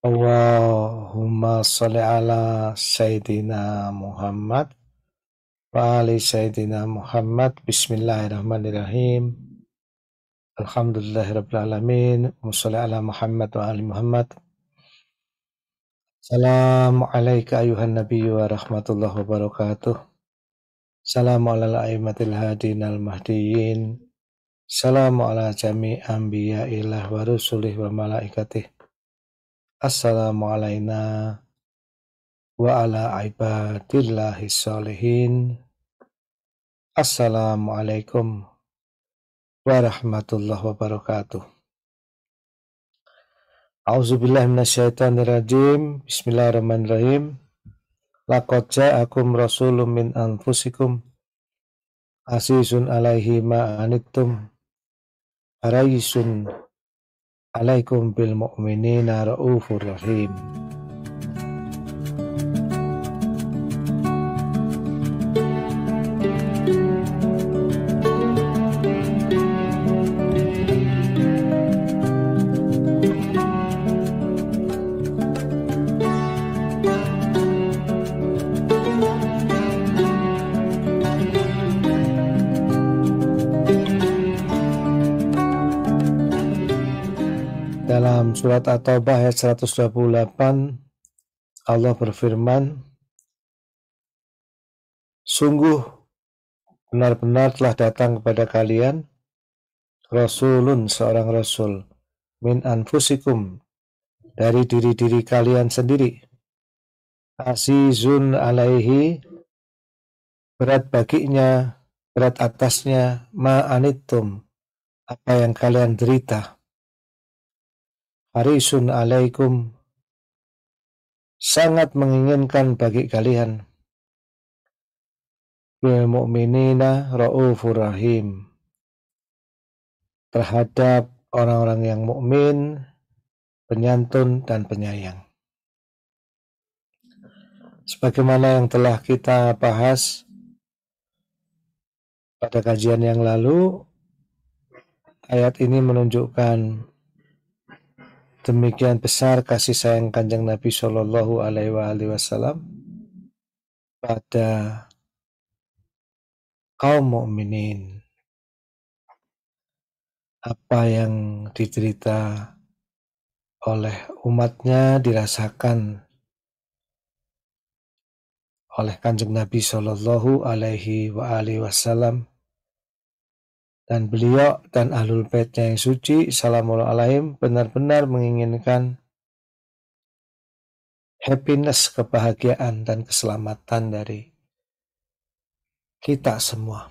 Allahumma salli ala Sayyidina Muhammad wa ali Sayyidina Muhammad Bismillahirrahmanirrahim Alhamdulillahirrabbilalamin wa salli ala Muhammad wa ali Muhammad Assalamualaikum ayuhan nabi wa rahmatullahi wabarakatuh Salamu ala aimatil hadin al mahdiyin Salamu ala jami anbiya'illah wa rusulih wa malaikatih Assalamualaikum alayna wa ala ibadillahi salihin. Assalamualaikum warahmatullahi wabarakatuh. A'udzubillahi minasyaitonirrajim. Bismillahirrahmanirrahim. Laqad ja'akum rasulun min anfusikum azizun alaihi ma anittum haraisun عليكم بالمؤمنين رءوف رحيم Surat At-Taubah ayat 128 Allah berfirman Sungguh benar-benar telah datang kepada kalian Rasulun seorang Rasul min anfusikum dari diri-diri kalian sendiri azizun alaihi berat baginya berat atasnya ma'anittum apa yang kalian derita harisun alaikum sangat menginginkan bagi kalian bil ya mu'minina raufur rahim terhadap orang-orang yang mukmin penyantun dan penyayang sebagaimana yang telah kita bahas pada kajian yang lalu ayat ini menunjukkan Demikian besar kasih sayang kanjeng Nabi Shallallahu Alaihi Wasallam pada kaum mukminin. Apa yang diderita oleh umatnya dirasakan oleh kanjeng Nabi Shallallahu Alaihi Wasallam dan beliau dan ahlul baitnya yang suci salamul alaihim benar-benar menginginkan happiness, kebahagiaan dan keselamatan dari kita semua.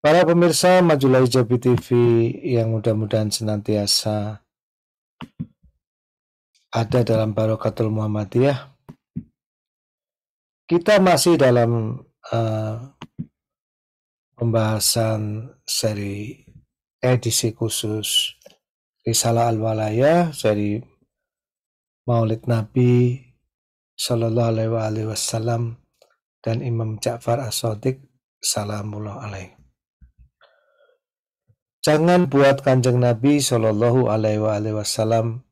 Para pemirsa Majulah Hijabi TV yang mudah-mudahan senantiasa ada dalam Barokatul Muhammadiyah. Kita masih dalam uh, pembahasan seri edisi khusus Risalah Al-Walayah dari Maulid Nabi Shallallahu Alaihi Wasallam dan Imam Ja'far As-Sadiq Salamullah Alaih. Jangan buat kanjeng Nabi Shallallahu Alaihi Wasallam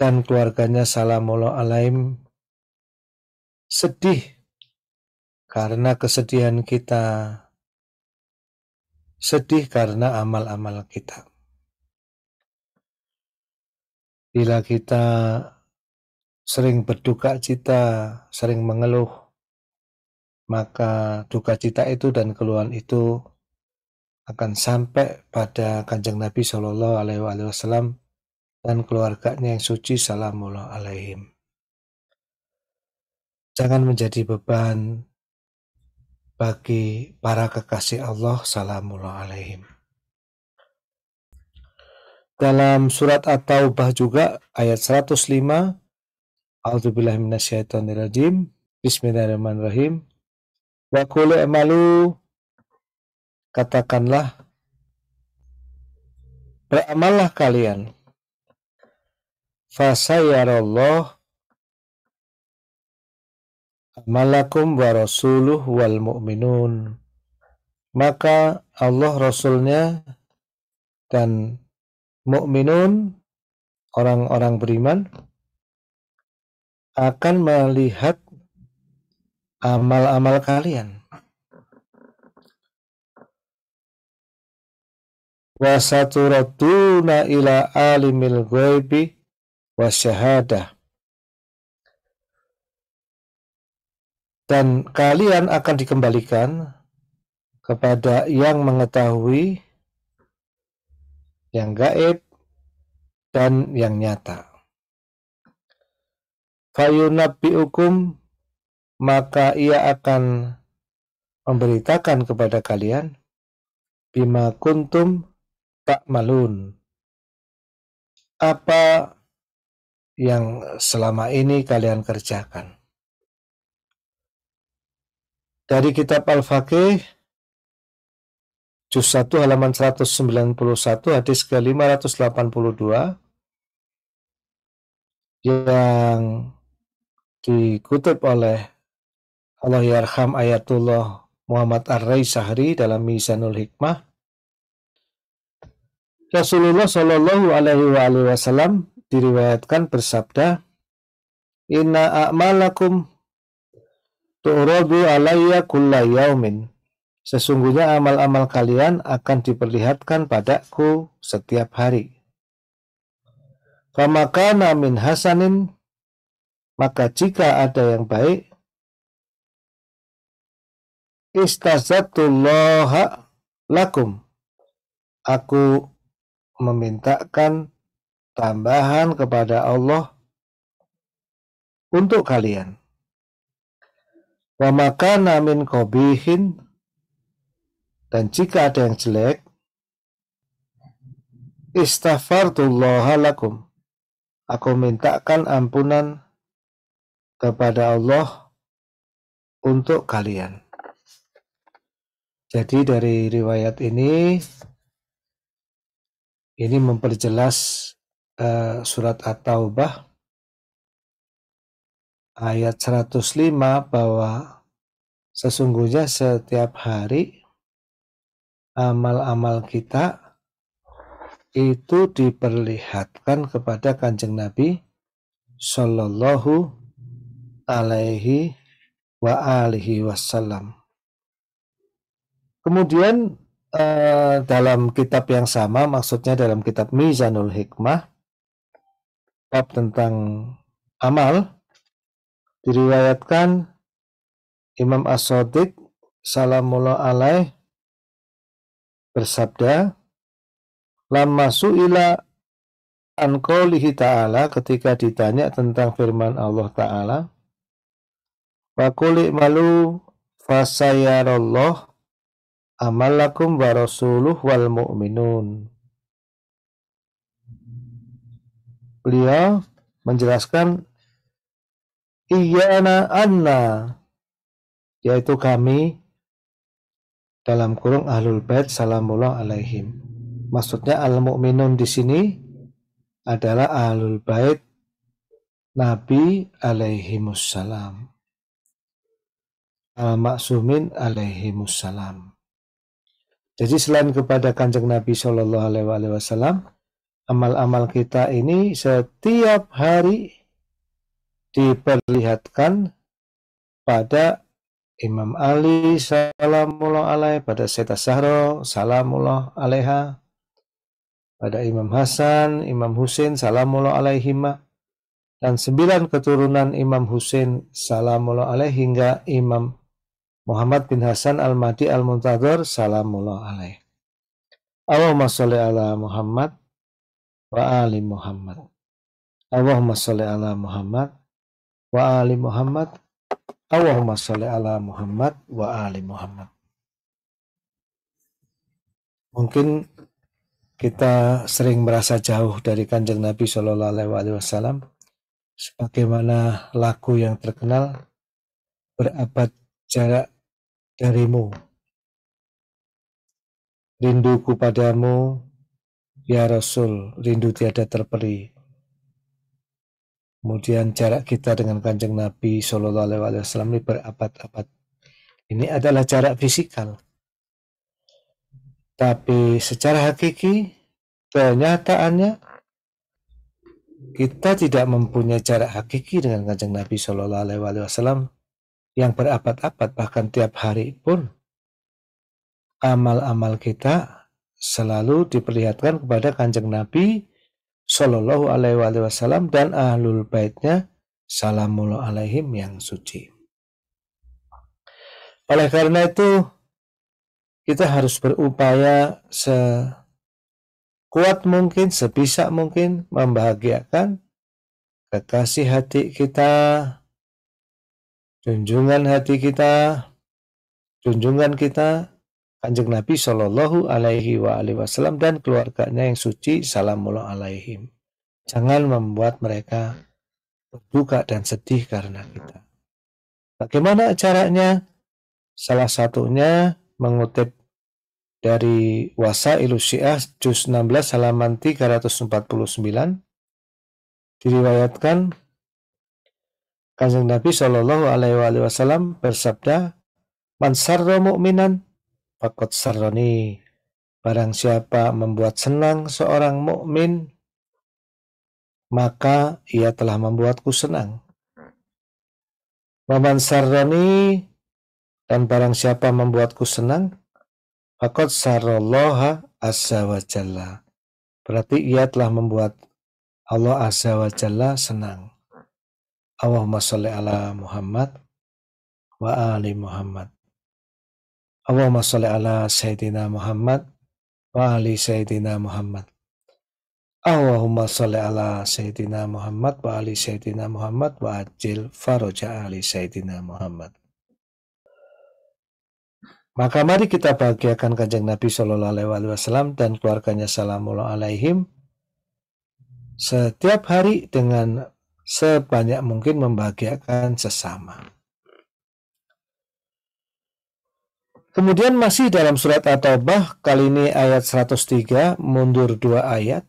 dan keluarganya Salamullah Alaih sedih karena kesedihan kita, sedih karena amal-amal kita. Bila kita sering berduka cita, sering mengeluh, maka duka cita itu dan keluhan itu akan sampai pada kanjeng Nabi Shallallahu Alaihi Wasallam dan keluarganya yang suci salamullah alaihim. Jangan menjadi beban bagi para kekasih Allah salamullah alaihim. Dalam surat At-Taubah juga ayat 105 A'udzubillahi minasyaitonirrajim Bismillahirrahmanirrahim Wa qul malu katakanlah beramallah kalian fasayarallah malakum wa rasuluh wal mu'minun. Maka Allah Rasulnya dan mukminun orang-orang beriman akan melihat amal-amal kalian. Wasaturatuna ila alimil ghaibi wasyahadah dan kalian akan dikembalikan kepada yang mengetahui yang gaib dan yang nyata. Fayunabbi'ukum maka ia akan memberitakan kepada kalian bima kuntum tak malun apa yang selama ini kalian kerjakan dari kitab Al-Faqih juz 1 halaman 191 hadis ke 582 yang dikutip oleh Allah Yarham ya Ayatullah Muhammad Ar-Rai Sahri dalam Misanul Hikmah Rasulullah Shallallahu Alaihi Wasallam diriwayatkan bersabda Inna a'malakum Tu'radu alaiya kulla yaumin. Sesungguhnya amal-amal kalian akan diperlihatkan padaku setiap hari. Famakana min hasanin, maka jika ada yang baik, istazatullaha lakum. Aku memintakan tambahan kepada Allah untuk kalian wa maka namin kobihin dan jika ada yang jelek istaghfartullaha lakum aku mintakan ampunan kepada Allah untuk kalian jadi dari riwayat ini ini memperjelas uh, surat At-Taubah ayat 105 bahwa sesungguhnya setiap hari amal-amal kita itu diperlihatkan kepada kanjeng Nabi Shallallahu alaihi wa alihi wasallam. Kemudian eh, dalam kitab yang sama, maksudnya dalam kitab Mizanul Hikmah, bab tentang amal, Diriwayatkan Imam As-Sadiq salamullah alaih bersabda, Lama su'ila an qawlihi ta'ala ketika ditanya tentang firman Allah ta'ala, Fakuli malu fasayarallah amalakum wa rasuluh wal mu'minun. Beliau menjelaskan iyana anna yaitu kami dalam kurung ahlul bait salamullah alaihim. Maksudnya al mukminun di sini adalah ahlul bait Nabi salam, Al maksumin salam. Jadi selain kepada kanjeng Nabi sallallahu Alaihi Wasallam, amal-amal kita ini setiap hari diperlihatkan pada Imam Ali salamullah alaih, pada Seta Sahro salamullah alaiha, pada Imam Hasan, Imam Husain salamullah alaihima, dan sembilan keturunan Imam Husin salamullah alaih hingga Imam Muhammad bin Hasan al-Mahdi al-Muntadhar salamullah alaih. Allahumma sholli ala Muhammad wa ali Muhammad. Allahumma sholli ala Muhammad wa ali Muhammad. Allahumma sholli ala Muhammad wa ali Muhammad. Mungkin kita sering merasa jauh dari kanjeng Nabi Shallallahu Alaihi Wasallam, sebagaimana lagu yang terkenal berabad jarak darimu. Rinduku padamu, ya Rasul, rindu tiada terperi. Kemudian jarak kita dengan kanjeng Nabi Shallallahu Alaihi Wasallam ini berabad-abad. Ini adalah jarak fisikal. Tapi secara hakiki, kenyataannya kita tidak mempunyai jarak hakiki dengan kanjeng Nabi Shallallahu Alaihi Wasallam yang berabad-abad bahkan tiap hari pun amal-amal kita selalu diperlihatkan kepada kanjeng Nabi Shallallahu Alaihi Wasallam dan ahlul baitnya salamul alaihim yang suci. Oleh karena itu kita harus berupaya sekuat mungkin, sebisa mungkin membahagiakan kekasih hati kita, junjungan hati kita, junjungan kita, Kanjeng Nabi Shallallahu Alaihi Wasallam dan keluarganya yang suci Salamullah Alaihim. Jangan membuat mereka berduka dan sedih karena kita. Bagaimana caranya? Salah satunya mengutip dari Wasa Ilusiyah juz 16 halaman 349 diriwayatkan Kanjeng Nabi Shallallahu alaihi wasallam bersabda "Mansar mukminan Fakot saroni, barang siapa membuat senang seorang mukmin, maka ia telah membuatku senang. Maman saroni, dan barang siapa membuatku senang, fakot Saroloha azza wa jalla. Berarti ia telah membuat Allah azza wa jalla senang. Allahumma salli ala Muhammad wa ali Muhammad. Allahumma salli ala Sayyidina Muhammad wa ali Sayyidina Muhammad. Allahumma salli ala Sayyidina Muhammad wa ali Sayyidina Muhammad wa ajil faroja ali Sayyidina Muhammad. Maka mari kita bahagiakan kanjeng Nabi Shallallahu Alaihi Wasallam dan keluarganya Salamullah Alaihim setiap hari dengan sebanyak mungkin membahagiakan sesama. Kemudian masih dalam surat At-Taubah kali ini ayat 103 mundur dua ayat.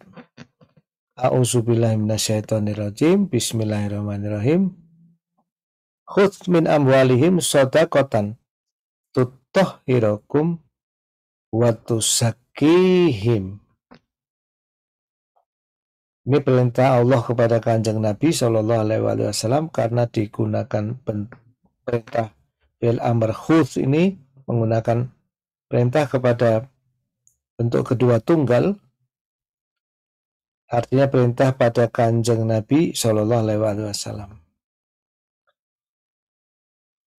A'udzubillahiminasyaitonirrojim Bismillahirrahmanirrahim Khut min amwalihim sodakotan hirokum Watusakihim ini perintah Allah kepada kanjeng Nabi saw Alaihi Wasallam karena digunakan perintah bil amr Khut ini menggunakan perintah kepada bentuk kedua tunggal artinya perintah pada kanjeng Nabi Shallallahu Alaihi Wasallam.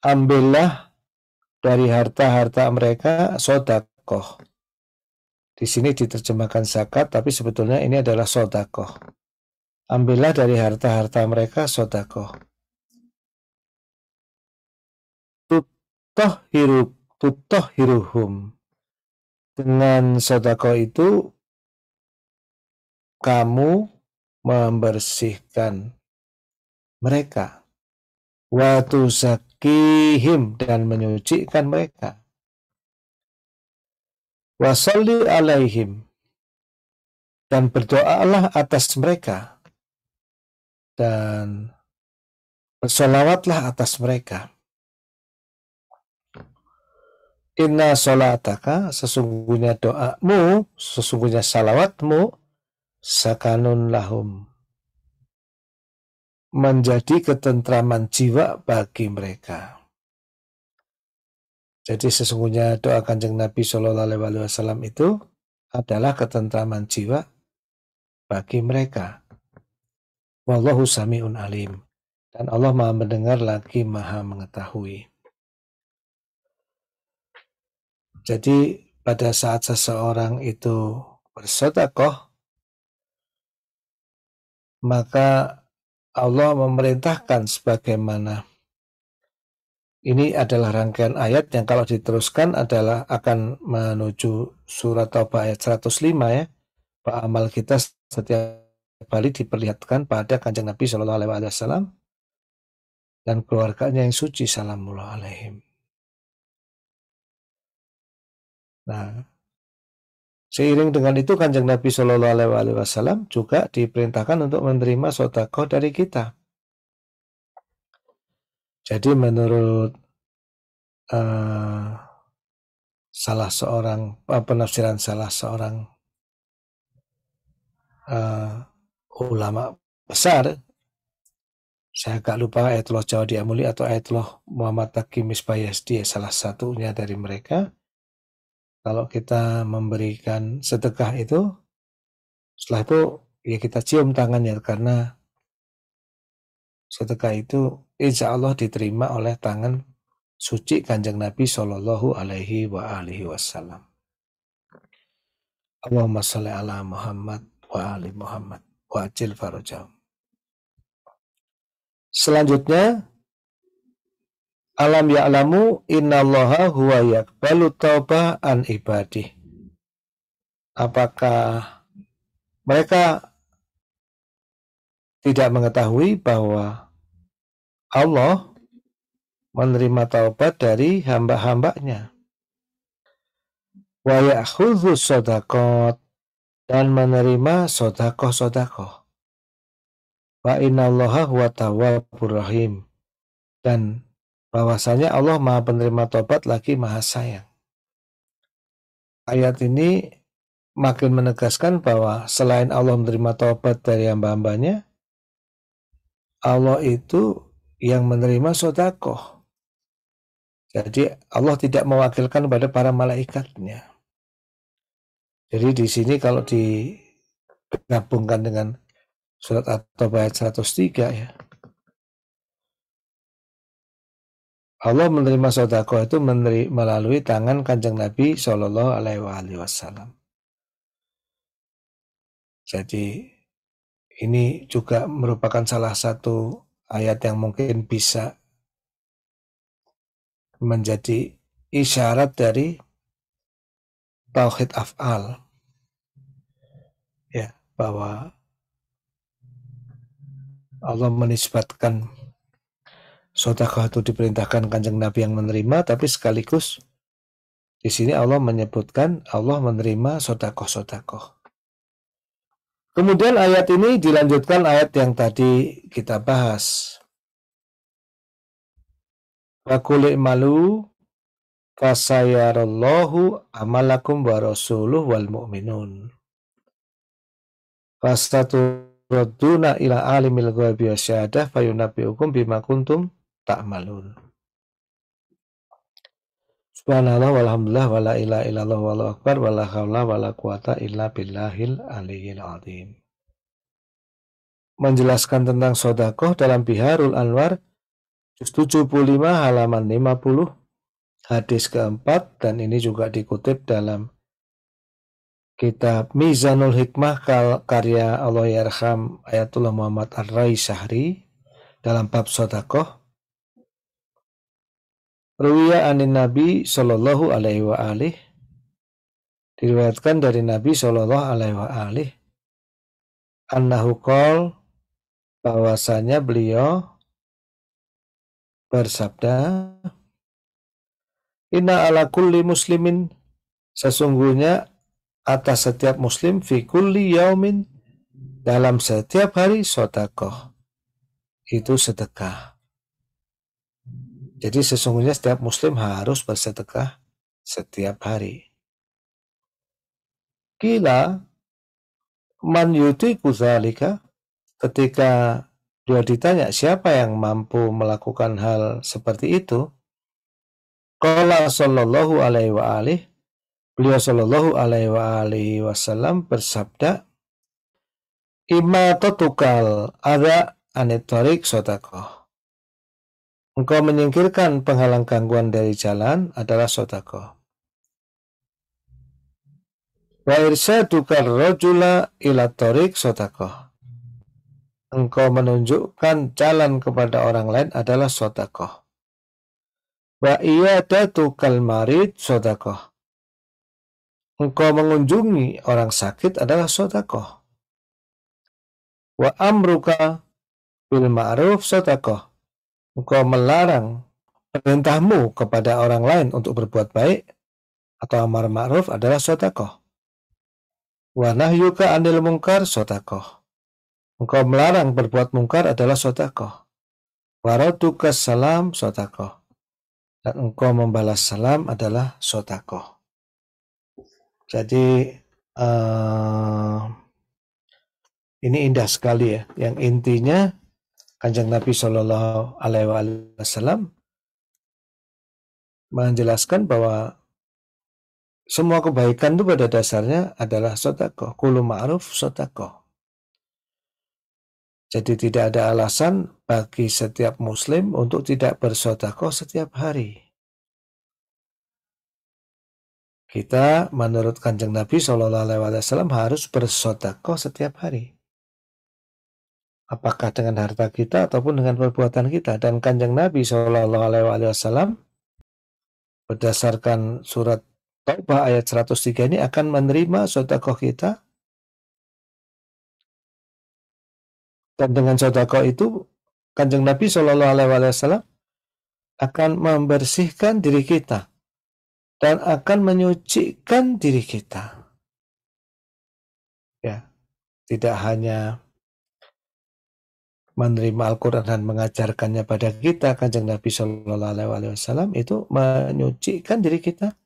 Ambillah dari harta-harta mereka sodakoh. Di sini diterjemahkan zakat, tapi sebetulnya ini adalah sodakoh. Ambillah dari harta-harta mereka sodakoh. Tutoh hirup hiruhum Dengan sodako itu kamu membersihkan mereka. Watu zakihim dan menyucikan mereka. Wasalli alaihim dan berdoalah atas mereka dan bersolawatlah atas mereka Inna solataka sesungguhnya doamu, sesungguhnya salawatmu, sakanun lahum. Menjadi ketentraman jiwa bagi mereka. Jadi sesungguhnya doa kanjeng Nabi Shallallahu Alaihi Wasallam itu adalah ketentraman jiwa bagi mereka. Wallahu sami'un alim. Dan Allah maha mendengar lagi maha mengetahui. Jadi pada saat seseorang itu bersedekah maka Allah memerintahkan sebagaimana ini adalah rangkaian ayat yang kalau diteruskan adalah akan menuju surat Taubah ayat 105 ya. Pak amal kita setiap kali diperlihatkan pada kanjeng Nabi Shallallahu Alaihi Wasallam dan keluarganya yang suci salamullah alaihim. Nah, seiring dengan itu kanjeng Nabi Shallallahu Alaihi Wasallam juga diperintahkan untuk menerima sodako dari kita. Jadi menurut uh, salah seorang uh, penafsiran salah seorang uh, ulama besar, saya agak lupa Ayatullah Jawa Diamuli atau Ayatullah Muhammad Taki dia salah satunya dari mereka kalau kita memberikan sedekah itu setelah itu ya kita cium tangannya karena sedekah itu insya Allah diterima oleh tangan suci kanjeng Nabi Shallallahu Alaihi wa alihi Wasallam. Allahumma salli ala Muhammad wa ali Muhammad wa ajil Farajam. Selanjutnya Alam ya'lamu innallaha huwa yakbalu taubah an ibadih. Apakah mereka tidak mengetahui bahwa Allah menerima taubat dari hamba-hambanya. Wa ya'khudhu sodakot dan menerima sodakoh-sodakoh. Wa Inna allaha huwa tawabur rahim. Dan bahwasanya Allah Maha penerima tobat lagi Maha sayang. Ayat ini makin menegaskan bahwa selain Allah menerima tobat dari hamba-hambanya, Allah itu yang menerima sodakoh. Jadi Allah tidak mewakilkan pada para malaikatnya. Jadi di sini kalau digabungkan dengan surat At-Taubah ayat 103 ya, Allah menerima sodako itu meneri, melalui tangan kanjeng Nabi Shallallahu Alaihi Wasallam. Jadi ini juga merupakan salah satu ayat yang mungkin bisa menjadi isyarat dari tauhid af'al ya bahwa Allah menisbatkan Sotakoh itu diperintahkan kanjeng Nabi yang menerima, tapi sekaligus di sini Allah menyebutkan Allah menerima sotakoh-sotakoh. Kemudian ayat ini dilanjutkan ayat yang tadi kita bahas. Fakulik malu fasayarallahu amalakum wa rasuluh wal mu'minun. Fasatu radduna ila alimil ghaibi wa syahadah fayunabbiukum bima kuntum ta'malun. Subhanallah walhamdulillah wala ilaha illallah wallahu akbar wala haula wala quwata illa billahil aliyyil azim. Menjelaskan tentang sodakoh dalam Biharul Anwar, Juz 75 halaman 50, hadis keempat, dan ini juga dikutip dalam kitab Mizanul Hikmah karya Allah Yarham Ayatullah Muhammad Ar-Rai Syahri dalam bab sodakoh Ruwiya anin Nabi Shallallahu alaihi wa alih. Diriwayatkan dari Nabi Shallallahu alaihi wa alih. Annahu kol bahwasanya beliau bersabda Inna ala kulli muslimin sesungguhnya atas setiap muslim fi kulli yaumin dalam setiap hari sotakoh itu sedekah jadi sesungguhnya setiap muslim harus bersedekah setiap hari. Kila man yutiku zalika ketika dia ditanya siapa yang mampu melakukan hal seperti itu Kala sallallahu alaihi wa alih beliau sallallahu alaihi wa alihi wasallam bersabda Imatotukal totukal ada anitorik sotakoh Engkau menyingkirkan penghalang gangguan dari jalan adalah sotako. Wa irsyadukar rojula ila torik Engkau menunjukkan jalan kepada orang lain adalah sotako. Wa iyadatukal marid sotako. Engkau mengunjungi orang sakit adalah sotako. Wa amruka bil ma'ruf sotakoh engkau melarang perintahmu kepada orang lain untuk berbuat baik atau amar ma'ruf adalah sotakoh. Wanah yuka anil mungkar sotakoh. Engkau melarang berbuat mungkar adalah sotakoh. Waraduka salam sotakoh. Dan engkau membalas salam adalah sotakoh. Jadi uh, ini indah sekali ya. Yang intinya Kanjeng Nabi Shallallahu Alaihi Wasallam menjelaskan bahwa semua kebaikan itu pada dasarnya adalah sotako, Kulu ma'ruf sotako. Jadi tidak ada alasan bagi setiap muslim untuk tidak bersotako setiap hari. Kita menurut kanjeng Nabi Shallallahu Alaihi Wasallam harus bersotako setiap hari apakah dengan harta kita ataupun dengan perbuatan kita dan kanjeng Nabi Shallallahu Alaihi Wasallam berdasarkan surat Taubah ayat 103 ini akan menerima sodakoh kita dan dengan sodakoh itu kanjeng Nabi Shallallahu Alaihi Wasallam akan membersihkan diri kita dan akan menyucikan diri kita ya tidak hanya menerima Al-Quran dan mengajarkannya pada kita kanjeng Nabi Shallallahu Alaihi Wasallam itu menyucikan diri kita,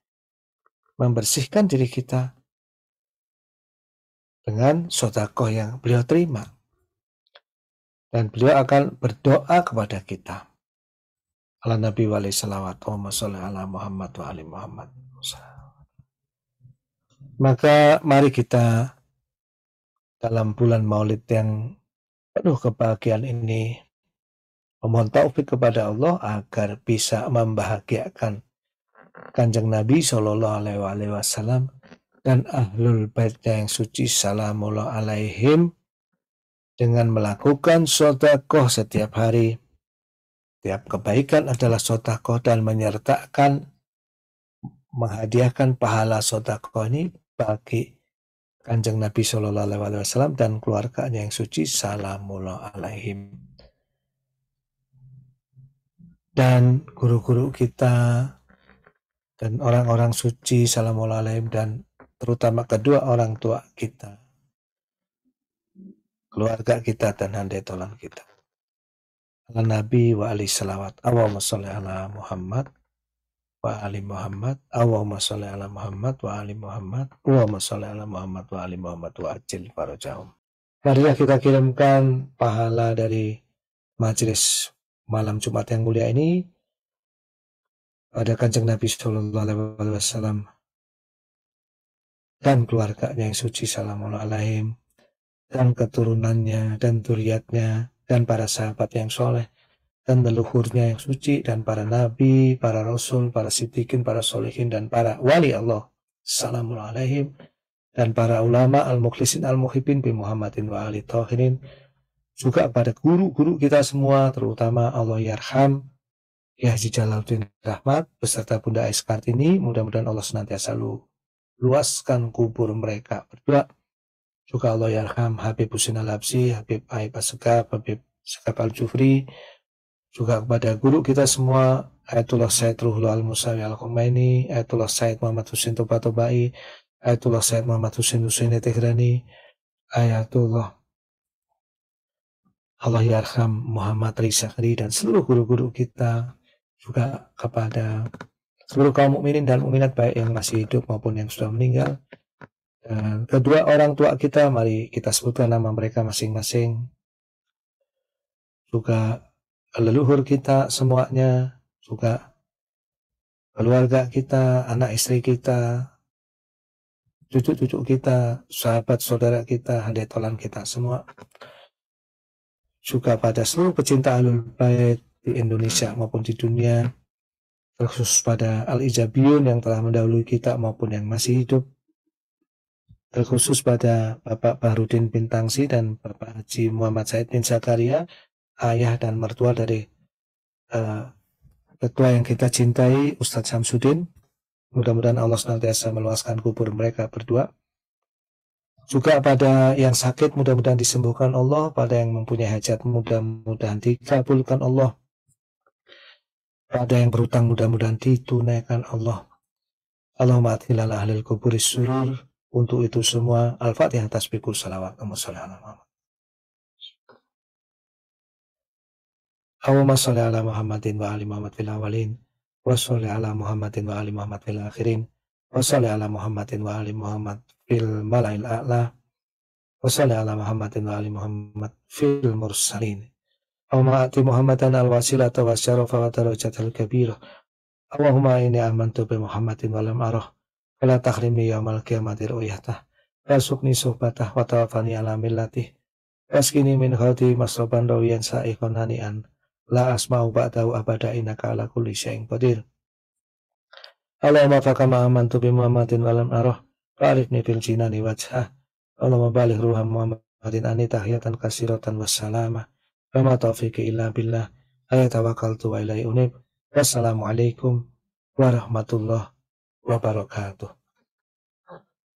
membersihkan diri kita dengan sodako yang beliau terima dan beliau akan berdoa kepada kita. Ala Nabi Wali salawat Muhammad wa ali Muhammad. Maka mari kita dalam bulan Maulid yang penuh kebahagiaan ini. Memohon taufik kepada Allah agar bisa membahagiakan Kanjeng Nabi Shallallahu Alaihi Wasallam dan ahlul baitnya yang suci salamullah alaihim dengan melakukan sodakoh setiap hari. Tiap kebaikan adalah sodakoh dan menyertakan menghadiahkan pahala sodakoh ini bagi Kanjeng Nabi Shallallahu Alaihi Wasallam dan keluarganya yang suci salamullah alaihim dan guru-guru kita dan orang-orang suci salamullah alaihim dan terutama kedua orang tua kita keluarga kita dan handai tolan kita ala nabi wa ali salawat Allahumma salli ala Muhammad wa ali Muhammad, Allahumma sholli ala Muhammad wa ali Muhammad, Allahumma sholli ala Muhammad wa ali Muhammad wa ajil farajahum. Marilah kita kirimkan pahala dari majelis malam Jumat yang mulia ini pada Kanjeng Nabi Shallallahu Alaihi Wasallam dan keluarganya yang suci salamun alaihim dan keturunannya dan turiatnya dan para sahabat yang soleh dan leluhurnya yang suci dan para nabi, para rasul, para sitikin, para solehin dan para wali Allah. Salamul alaihim dan para ulama al-mukhlisin al-muhibin bi Muhammadin wa ali tahirin juga pada guru-guru kita semua terutama Allah Yarham ya Haji Jalaluddin Rahmat beserta Bunda Ais Kartini mudah-mudahan Allah senantiasa lu luaskan kubur mereka berdua juga Allah Yarham Habib Husin al Habib Aib Asegaf Habib sekapal Al-Jufri juga kepada guru kita semua Ayatullah Said Ruhul Al Musawi Al Khomeini, Ayatullah Said Muhammad Husin Toba Ayatullah Said Muhammad Husin Husaini Tehrani, Ayatullah Allah Yarham ya Muhammad Rizakri dan seluruh guru-guru kita juga kepada seluruh kaum mukminin dan mukminat baik yang masih hidup maupun yang sudah meninggal. Dan kedua orang tua kita, mari kita sebutkan nama mereka masing-masing. Juga leluhur kita semuanya, juga keluarga kita, anak istri kita, cucu-cucu kita, sahabat saudara kita, handai tolan kita semua. Juga pada seluruh pecinta alul bait di Indonesia maupun di dunia, khusus pada al-ijabiyun yang telah mendahului kita maupun yang masih hidup, terkhusus pada Bapak Bahrudin Bintangsi dan Bapak Haji Muhammad Said bin Zakaria ayah dan mertua dari uh, eh, ketua yang kita cintai Ustadz Samsudin mudah-mudahan Allah senantiasa meluaskan kubur mereka berdua juga pada yang sakit mudah-mudahan disembuhkan Allah pada yang mempunyai hajat mudah-mudahan dikabulkan Allah pada yang berutang mudah-mudahan ditunaikan Allah Allahumma atilala ahlil kuburis surur untuk itu semua Al-Fatihah tasbihku salawat salam Allahumma sholli ala Muhammadin wa ali Muhammad fil awalin wa sholli ala Muhammadin wa ali Muhammad fil akhirin wa sholli ala Muhammadin wa ali Muhammad fil mala'il a'la wa sholli ala Muhammadin wa ali Muhammad fil mursalin Allahumma ati Muhammadan al wasilata wa syarafa wa darajatal kabira Allahumma inni amantu bi Muhammadin wa lam arah fala tahrimi yaumal qiyamati ru'yatah Rasukni sohbatah wa tawafani ala millatih Waskini min khawti masroban rawiyan sa'ikon hanian la asma'u ba'dahu abada innaka ala kulli syai'in qadir Allahumma fakama amantu bi Muhammadin walam arah fa'arifni fil jinani wajah Allahumma balik ruha Muhammadin ani tahiyatan kasiratan wassalamah ma taufiqi illa billah Ayatawakaltu wa ilai unib Wassalamualaikum warahmatullahi wabarakatuh